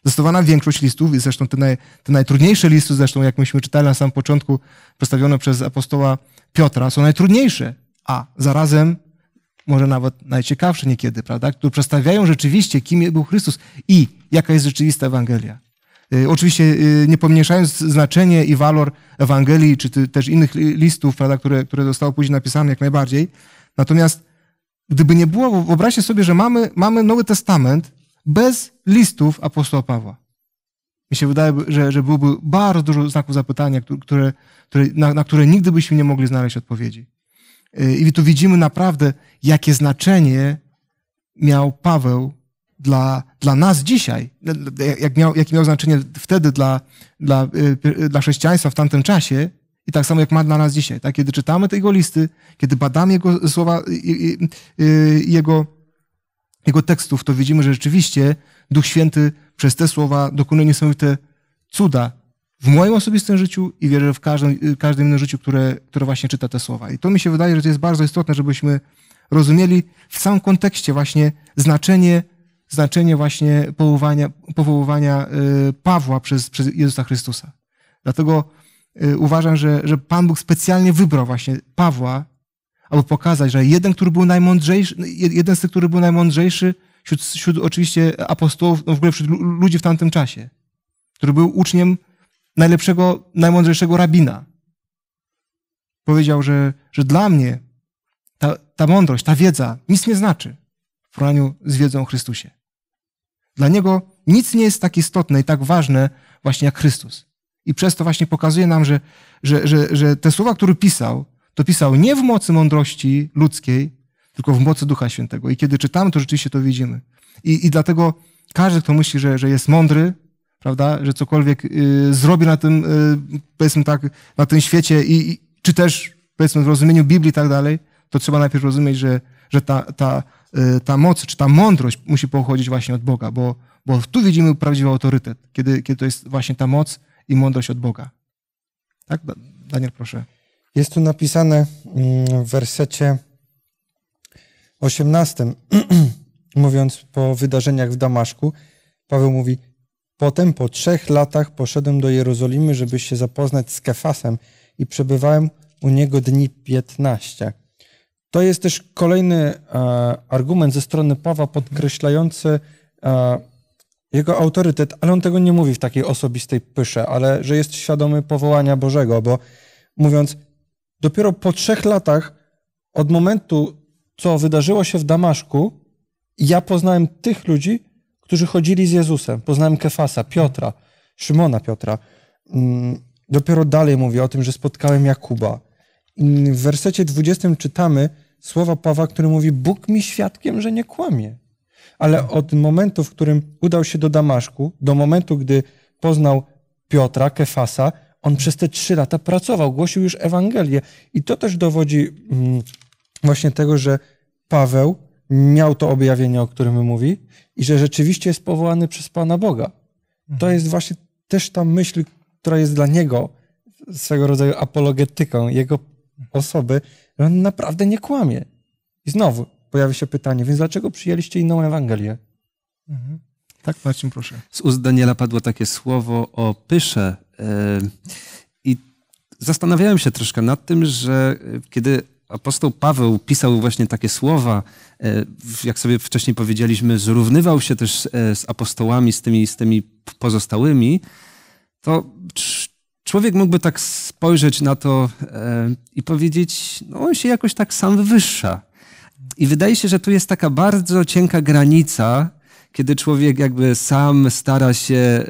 Zdecydowana większość listów, i zresztą te, naj, te najtrudniejsze listy, zresztą jak myśmy czytali na samym początku, przedstawione przez apostoła Piotra, są najtrudniejsze, a zarazem może nawet najciekawsze niekiedy, prawda? Które przedstawiają rzeczywiście, kim był Chrystus i jaka jest rzeczywista Ewangelia. Y, oczywiście y, nie pomniejszając znaczenie i walor Ewangelii, czy też innych listów, prawda, które, które zostały później napisane jak najbardziej. Natomiast gdyby nie było, wyobraźcie sobie, że mamy, mamy Nowy Testament, bez listów apostoła Pawła. Mi się wydaje, że, że byłoby bardzo dużo znaków zapytania, które, które, na, na które nigdy byśmy nie mogli znaleźć odpowiedzi. Y, I tu widzimy naprawdę, jakie znaczenie miał Paweł dla, dla nas dzisiaj, jak miał, jakie miał znaczenie wtedy dla, dla, y, dla chrześcijaństwa w tamtym czasie i tak samo jak ma dla nas dzisiaj. Tak? Kiedy czytamy te jego listy, kiedy badamy jego słowa, y, jego jego tekstów, to widzimy, że rzeczywiście Duch Święty przez te słowa dokonuje niesamowite cuda w moim osobistym życiu i wierzę w każdym, każdym innym życiu, które, które właśnie czyta te słowa. I to mi się wydaje, że to jest bardzo istotne, żebyśmy rozumieli w samym kontekście właśnie znaczenie, znaczenie właśnie powołania, powoływania y, Pawła przez, przez Jezusa Chrystusa. Dlatego y, uważam, że, że Pan Bóg specjalnie wybrał właśnie Pawła aby pokazać, że jeden, który był najmądrzejszy, jeden z tych, który był najmądrzejszy wśród, wśród oczywiście apostołów, no w ogóle wśród ludzi w tamtym czasie, który był uczniem najlepszego, najmądrzejszego rabina. Powiedział, że, że dla mnie ta, ta mądrość, ta wiedza nic nie znaczy w porównaniu z wiedzą o Chrystusie. Dla niego nic nie jest tak istotne i tak ważne właśnie jak Chrystus. I przez to właśnie pokazuje nam, że, że, że, że te słowa, które pisał, dopisał nie w mocy mądrości ludzkiej, tylko w mocy Ducha Świętego. I kiedy czytamy, to rzeczywiście to widzimy. I, i dlatego każdy, kto myśli, że, że jest mądry, prawda, że cokolwiek y, zrobi na tym, y, powiedzmy tak, na tym świecie, i, i, czy też powiedzmy w rozumieniu Biblii i tak dalej, to trzeba najpierw rozumieć, że, że ta, ta, y, ta moc, czy ta mądrość musi pochodzić właśnie od Boga, bo, bo tu widzimy prawdziwy autorytet, kiedy, kiedy to jest właśnie ta moc i mądrość od Boga. Tak? Daniel, proszę. Jest tu napisane mm, w wersecie 18, mówiąc po wydarzeniach w Damaszku, Paweł mówi: Potem po trzech latach poszedłem do Jerozolimy, żeby się zapoznać z Kefasem i przebywałem u niego dni 15. To jest też kolejny e, argument ze strony Pawła podkreślający e, jego autorytet, ale on tego nie mówi w takiej osobistej pysze, ale że jest świadomy powołania Bożego, bo mówiąc, dopiero po trzech latach od momentu, co wydarzyło się w Damaszku, ja poznałem tych ludzi, którzy chodzili z Jezusem. Poznałem Kefasa, Piotra, Szymona Piotra. Mm, dopiero dalej mówię o tym, że spotkałem Jakuba. W wersecie 20 czytamy słowa Pawła, który mówi: Bóg mi świadkiem, że nie kłamie. Ale od momentu, w którym udał się do Damaszku, do momentu, gdy poznał Piotra, Kefasa, on przez te trzy lata pracował, głosił już Ewangelię. I to też dowodzi mm, właśnie tego, że Paweł miał to objawienie, o którym mówi, i że rzeczywiście jest powołany przez Pana Boga. To mhm. jest właśnie też ta myśl, która jest dla niego swego rodzaju apologetyką jego osoby, że on naprawdę nie kłamie. I znowu pojawia się pytanie, więc dlaczego przyjęliście inną Ewangelię? Mhm. Tak, Marcin, proszę. Z ust Daniela padło takie słowo o pysze. E, I zastanawiałem się troszkę nad tym, że e, kiedy apostoł Paweł pisał właśnie takie słowa, e, jak sobie wcześniej powiedzieliśmy, zrównywał się też z apostołami, z tymi, z tymi pozostałymi, to człowiek mógłby tak spojrzeć na to i powiedzieć, no on się jakoś tak sam wywyższa. I wydaje się, że tu jest taka bardzo cienka granica, kiedy człowiek jakby sam stara się e,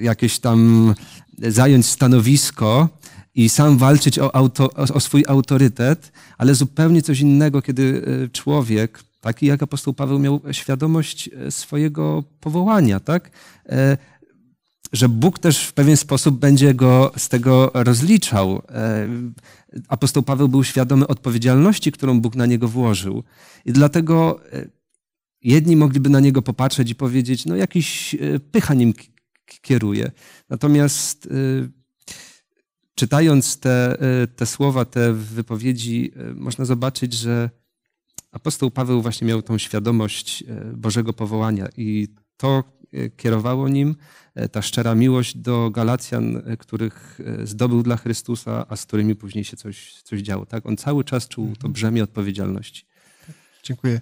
jakieś tam zająć stanowisko i sam walczyć o, auto, o swój autorytet, ale zupełnie coś innego, kiedy e, człowiek taki jak apostoł Paweł miał świadomość e, swojego powołania, tak? Że Bóg też w pewien sposób będzie go z tego rozliczał. Apostoł Paweł był świadomy odpowiedzialności, którą Bóg na niego włożył. I dlatego Jedni mogliby na niego popatrzeć i powiedzieć, no jakiś e, pycha nim kieruje. Natomiast e, czytając te, e, te słowa, te wypowiedzi, można zobaczyć, że apostoł Paweł właśnie miał tą świadomość Bożego powołania i to kierowało nim, ta szczera miłość do Galacjan, których zdobył dla Chrystusa, a z którymi później się coś, coś działo. Tak? On cały czas czuł to mhm. brzemię odpowiedzialności. Dziękuję.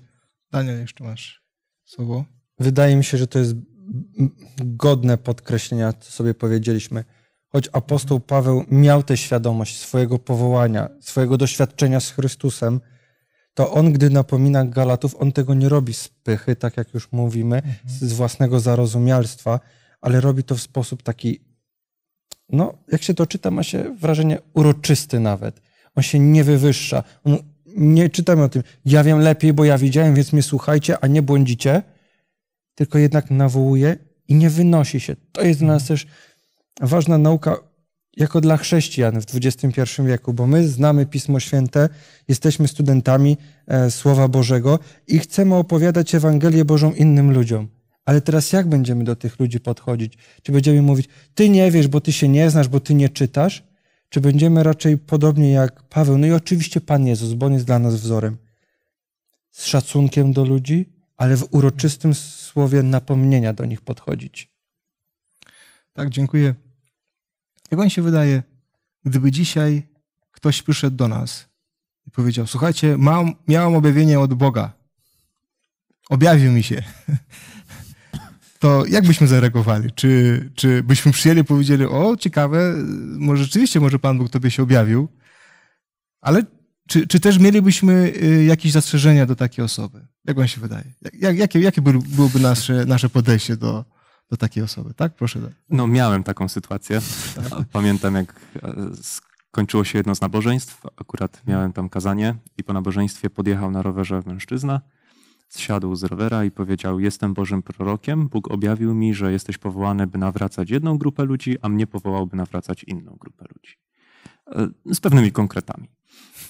Daniel, jeszcze masz słowo. Wydaje mi się, że to jest godne podkreślenia, co sobie powiedzieliśmy. Choć apostoł Paweł miał tę świadomość swojego powołania, swojego doświadczenia z Chrystusem, to on, gdy napomina Galatów, on tego nie robi z pychy, tak jak już mówimy, mhm. z własnego zarozumialstwa, ale robi to w sposób taki, no, jak się to czyta, ma się wrażenie uroczysty nawet. On się nie wywyższa. On nie czytamy o tym. Ja wiem lepiej, bo ja widziałem. więc mnie słuchajcie, a nie błądzicie. Tylko jednak nawołuje i nie wynosi się. To jest dla nas też ważna nauka jako dla chrześcijan w XXI wieku, bo my znamy Pismo Święte, jesteśmy studentami e, Słowa Bożego i chcemy opowiadać Ewangelię Bożą innym ludziom. Ale teraz jak będziemy do tych ludzi podchodzić? Czy będziemy mówić, ty nie wiesz, bo ty się nie znasz, bo ty nie czytasz? Czy będziemy raczej podobnie jak Paweł, no i oczywiście Pan Jezus, bo On jest dla nas wzorem, z szacunkiem do ludzi, ale w uroczystym słowie napomnienia do nich podchodzić. Tak, dziękuję. Jak wam się wydaje, gdyby dzisiaj ktoś przyszedł do nas i powiedział: Słuchajcie, mam, miałem objawienie od Boga. Objawił mi się to jak byśmy zareagowali? Czy, czy byśmy przyjęli i powiedzieli, o ciekawe, może rzeczywiście może Pan Bóg Tobie się objawił, ale czy, czy też mielibyśmy y, jakieś zastrzeżenia do takiej osoby? Jak Wam się wydaje? Jak, jakie jakie by, byłoby nasze, nasze podejście do, do takiej osoby, tak? Proszę. No miałem taką sytuację. Pamiętam jak e, skończyło się jedno z nabożeństw, akurat miałem tam kazanie i po nabożeństwie podjechał na rowerze mężczyzna, zsiadł z rowera i powiedział: Jestem Bożym prorokiem. Bóg objawił mi, że jesteś powołany, by nawracać jedną grupę ludzi, a mnie powołał, by nawracać inną grupę ludzi. E, z pewnymi konkretami.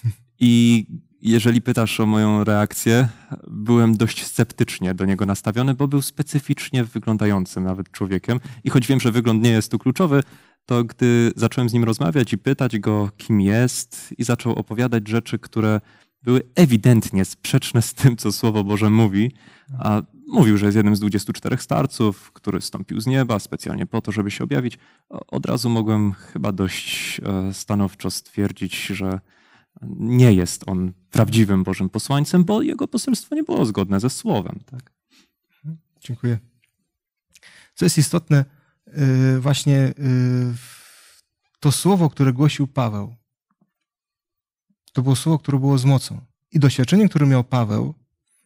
I jeżeli pytasz o moją reakcję, byłem dość sceptycznie do niego nastawiony, bo był specyficznie wyglądającym nawet człowiekiem. I choć wiem, że wygląd nie jest tu kluczowy, to gdy zacząłem z nim rozmawiać i pytać go, kim jest, i zaczął opowiadać rzeczy, które były ewidentnie sprzeczne z tym, co Słowo Boże mówi, a mówił, że jest jednym z 24 starców, który stąpił z nieba specjalnie po to, żeby się objawić. Od razu mogłem chyba dość e, stanowczo stwierdzić, że nie jest on prawdziwym Bożym posłańcem, bo jego poselstwo nie było zgodne ze Słowem. Tak? Mhm. Dziękuję. Co jest istotne, y, właśnie y, to słowo, które głosił Paweł, to było słowo, które było z mocą. I doświadczenie, które miał Paweł,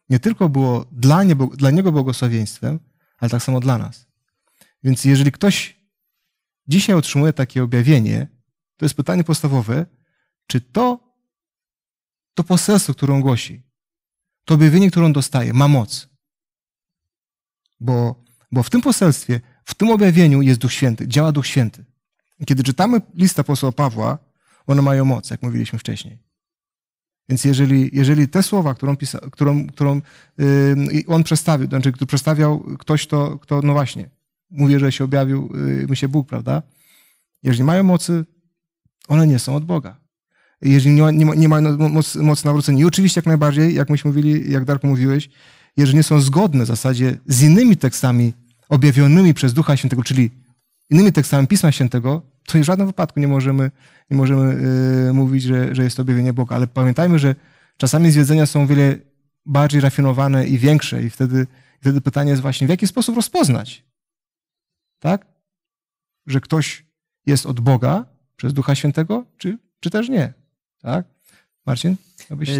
nie tylko było dla, nie, dla niego błogosławieństwem, ale tak samo dla nas. Więc jeżeli ktoś dzisiaj otrzymuje takie objawienie, to jest pytanie podstawowe, czy to, to poselstwo, które głosi, to objawienie, które on dostaje, ma moc. Bo, bo w tym poselstwie, w tym objawieniu jest Duch Święty, działa Duch Święty. Kiedy czytamy lista posła Pawła, one mają moc, jak mówiliśmy wcześniej. Więc jeżeli, jeżeli te słowa, którą, pisa, którą, którą yy, on przestawił, to znaczy, który przestawiał ktoś, kto, kto, no właśnie, mówię, że się objawił yy, się Bóg, prawda? Jeżeli mają mocy, one nie są od Boga. Jeżeli nie, nie, nie mają moc, na nawrócenia. I oczywiście jak najbardziej, jak myśmy mówili, jak Darku mówiłeś, jeżeli nie są zgodne w zasadzie z innymi tekstami objawionymi przez Ducha Świętego, czyli innymi tekstami Pisma Świętego, to w żadnym wypadku nie możemy, nie możemy yy, mówić, że, że jest to objawienie Boga, ale pamiętajmy, że czasami zwiedzenia są o wiele bardziej rafinowane i większe i wtedy, wtedy pytanie jest właśnie, w jaki sposób rozpoznać, tak? Że ktoś jest od Boga przez Ducha Świętego, czy, czy też nie, tak? Marcin?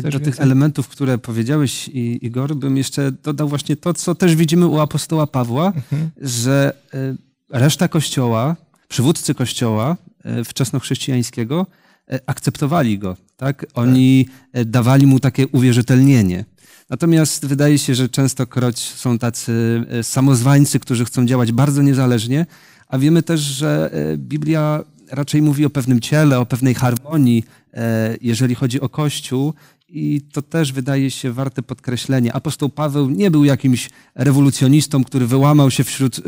E, do tych elementów, które powiedziałeś, Igor, bym jeszcze dodał właśnie to, co też widzimy u apostoła Pawła, mhm. że e, reszta Kościoła przywódcy kościoła e, wczesnochrześcijańskiego e, akceptowali go, tak? Oni tak. dawali mu takie uwierzytelnienie. Natomiast wydaje się, że częstokroć są tacy samozwańcy, którzy chcą działać bardzo niezależnie, a wiemy też, że Biblia raczej mówi o pewnym ciele, o pewnej harmonii, jeżeli chodzi o Kościół i to też wydaje się warte podkreślenia. Apostoł Paweł nie był jakimś rewolucjonistą, który wyłamał się wśród, y,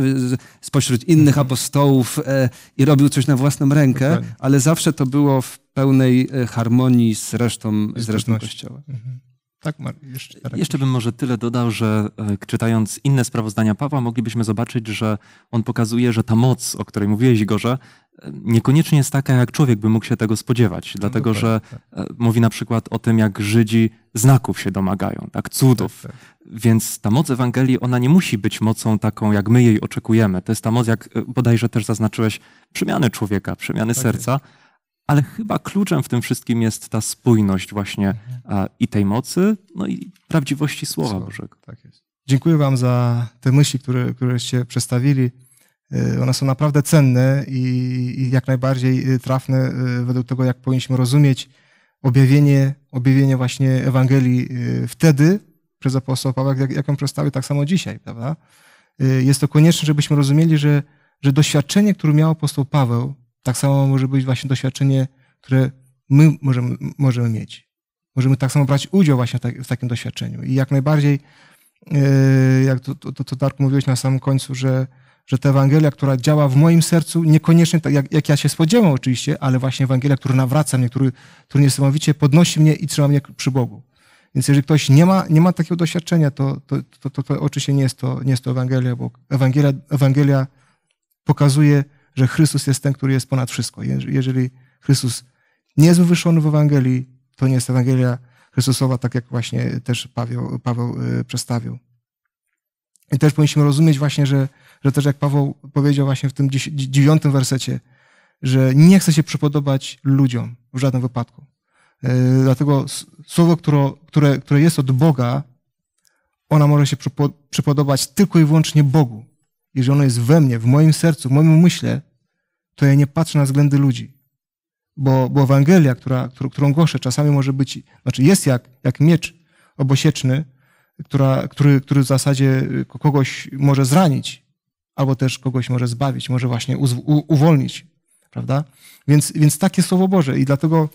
spośród innych apostołów e, i robił coś na własną rękę, ale zawsze to było w pełnej e, harmonii z resztą, z resztą Kościoła. Mhm. Tak, jeszcze, jeszcze bym może tyle dodał, że e, czytając inne sprawozdania Pawła, moglibyśmy zobaczyć, że on pokazuje, że ta moc, o której mówiłeś, Gorze, niekoniecznie jest taka, jak człowiek by mógł się tego spodziewać, no dlatego no że tak. e, mówi na przykład o tym, jak Żydzi znaków się domagają, tak, cudów. Tak, tak. Więc ta moc Ewangelii, ona nie musi być mocą taką, jak my jej oczekujemy. To jest ta moc, jak e, bodajże też zaznaczyłeś, przemiany człowieka, przemiany tak serca, ale chyba kluczem w tym wszystkim jest ta spójność właśnie mhm. i tej mocy, no i prawdziwości Słowa Słowo, Bożego. Tak jest. Dziękuję Wam za te myśli, które, któreście przedstawili. Y, one są naprawdę cenne i, jak najbardziej y, trafne y, według tego, jak powinniśmy rozumieć objawienie, objawienie właśnie Ewangelii wtedy przez apostoł Paweł, jak, jak ją przedstawił tak samo dzisiaj, prawda? Jest to konieczne, żebyśmy rozumieli, że, że doświadczenie, które miał apostoł Paweł, tak samo może być właśnie doświadczenie, które my możemy, możemy mieć. Możemy tak samo brać udział właśnie w, tak, w takim doświadczeniu. I jak najbardziej, jak to, to, to Darku mówiłeś na samym końcu, że, że ta Ewangelia, która działa w moim sercu, niekoniecznie tak, jak, jak ja się spodziewam oczywiście, ale właśnie Ewangelia, która nawraca mnie, który, który niesamowicie podnosi mnie i trzyma mnie przy Bogu. Więc jeżeli ktoś nie ma, nie ma takiego doświadczenia, to, to, to, to, to oczywiście nie jest to, nie jest to Ewangelia, bo Ewangelia, Ewangelia pokazuje, że Chrystus jest ten, który jest ponad wszystko. Jeżeli Chrystus nie jest wywyższony w Ewangelii, to nie jest Ewangelia Chrystusowa, tak jak właśnie też Paweł, Paweł y, przedstawił. I też powinniśmy rozumieć właśnie, że, że też jak Paweł powiedział właśnie w tym dziewiątym wersecie, że nie chce się przypodobać ludziom w żadnym wypadku. E, dlatego słowo, które, które, które jest od Boga, ona może się przypodobać tylko i wyłącznie Bogu. Jeżeli ono jest we mnie, w moim sercu, w moim umyśle, to ja nie patrzę na względy ludzi. Bo, bo Ewangelia, która, którą głoszę, czasami może być, znaczy jest jak, jak miecz obosieczny, która, który, który w zasadzie y, kogoś może zranić, albo też kogoś może zbawić, może właśnie uwolnić, prawda? Więc, więc takie Słowo Boże i dlatego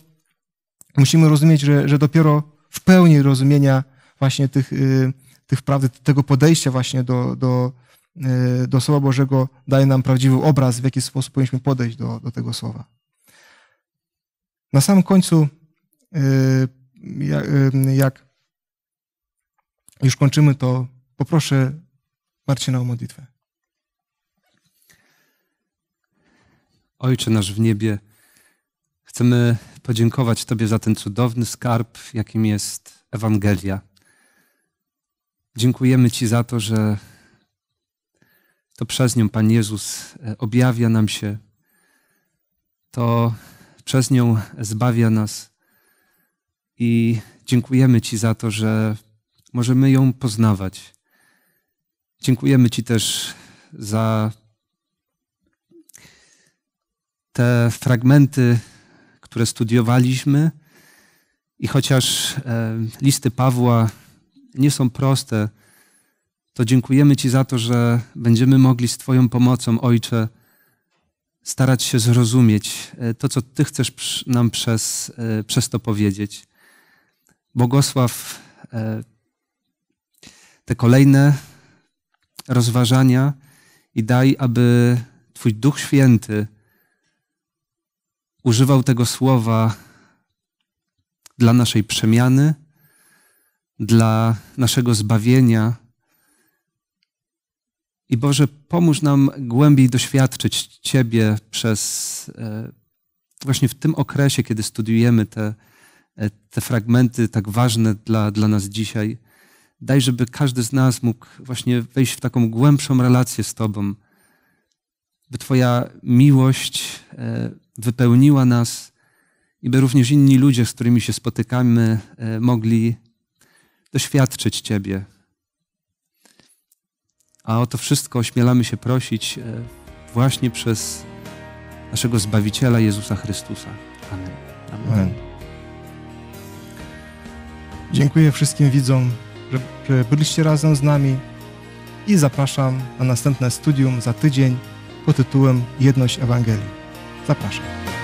musimy rozumieć, że, że dopiero w pełni rozumienia właśnie tych, y, tych prawdy, tego podejścia właśnie do, do, y, do Słowa Bożego daje nam prawdziwy obraz, w jaki sposób powinniśmy podejść do, do tego Słowa. Na samym końcu, y, jak już kończymy, to poproszę Marcina o modlitwę. Ojcze nasz w niebie, chcemy podziękować Tobie za ten cudowny skarb, jakim jest Ewangelia. Dziękujemy Ci za to, że to przez nią Pan Jezus e, objawia nam się, to przez nią zbawia nas. I dziękujemy Ci za to, że możemy ją poznawać. Dziękujemy Ci też za te fragmenty, które studiowaliśmy, i chociaż e, listy Pawła nie są proste, to dziękujemy Ci za to, że będziemy mogli z Twoją pomocą, Ojcze, starać się zrozumieć e, to, co Ty chcesz nam przez, e, przez to powiedzieć. Błogosław te kolejne rozważania i daj, aby Twój Duch Święty używał tego słowa dla naszej przemiany, dla naszego zbawienia. I Boże, pomóż nam głębiej doświadczyć Ciebie przez e, właśnie w tym okresie, kiedy studiujemy te, e, te fragmenty tak ważne dla, dla nas dzisiaj. Daj, żeby każdy z nas mógł właśnie wejść w taką głębszą relację z Tobą by Twoja miłość e, wypełniła nas i by również inni ludzie, z którymi się spotykamy, e, mogli doświadczyć Ciebie. A o to wszystko ośmielamy się prosić e, właśnie przez naszego Zbawiciela Jezusa Chrystusa. Amen. Amen. Amen. Dziękuję wszystkim widzom, że byliście razem z nami i zapraszam na następne studium za tydzień pod tytułem Jedność Ewangelii. Zapraszam.